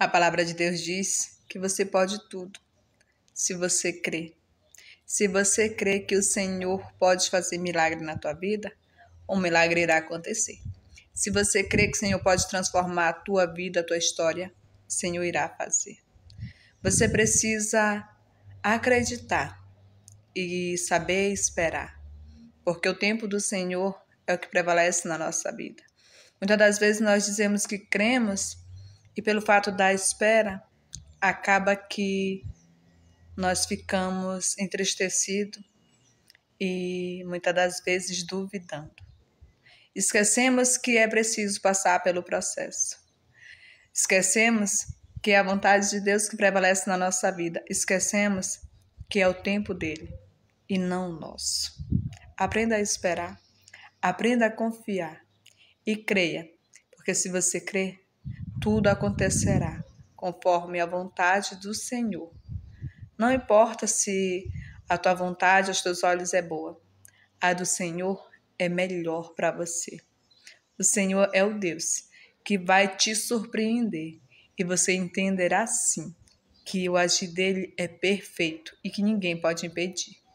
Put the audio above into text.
A palavra de Deus diz que você pode tudo, se você crê. Se você crê que o Senhor pode fazer milagre na tua vida, um milagre irá acontecer. Se você crê que o Senhor pode transformar a tua vida, a tua história, o Senhor irá fazer. Você precisa acreditar e saber esperar, porque o tempo do Senhor é o que prevalece na nossa vida. Muitas das vezes nós dizemos que cremos, e pelo fato da espera, acaba que nós ficamos entristecidos e muitas das vezes duvidando. Esquecemos que é preciso passar pelo processo. Esquecemos que é a vontade de Deus que prevalece na nossa vida. Esquecemos que é o tempo dele e não o nosso. Aprenda a esperar, aprenda a confiar e creia, porque se você crer, tudo acontecerá conforme a vontade do Senhor. Não importa se a tua vontade aos teus olhos é boa, a do Senhor é melhor para você. O Senhor é o Deus que vai te surpreender e você entenderá sim que o agir dele é perfeito e que ninguém pode impedir.